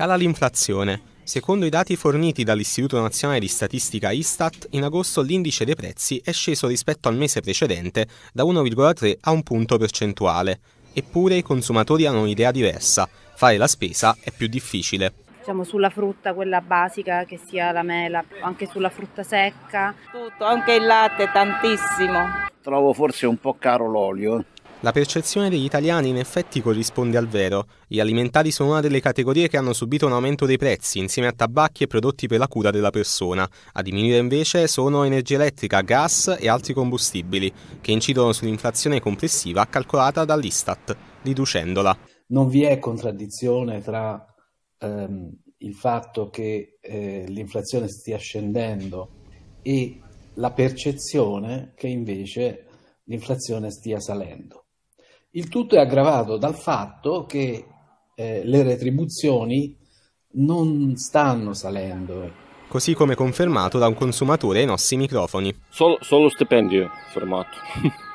Cala l'inflazione. Secondo i dati forniti dall'Istituto Nazionale di Statistica Istat, in agosto l'indice dei prezzi è sceso rispetto al mese precedente da 1,3 a un punto percentuale. Eppure i consumatori hanno un'idea diversa. Fare la spesa è più difficile. Diciamo sulla frutta, quella basica, che sia la mela, anche sulla frutta secca. Tutto, anche il latte, tantissimo. Trovo forse un po' caro l'olio. La percezione degli italiani in effetti corrisponde al vero. Gli alimentari sono una delle categorie che hanno subito un aumento dei prezzi, insieme a tabacchi e prodotti per la cura della persona. A diminuire invece sono energia elettrica, gas e altri combustibili, che incidono sull'inflazione complessiva calcolata dall'Istat, riducendola. Non vi è contraddizione tra ehm, il fatto che eh, l'inflazione stia scendendo e la percezione che invece l'inflazione stia salendo. Il tutto è aggravato dal fatto che eh, le retribuzioni non stanno salendo. Così come confermato da un consumatore ai nostri microfoni. Solo, solo stipendio fermato.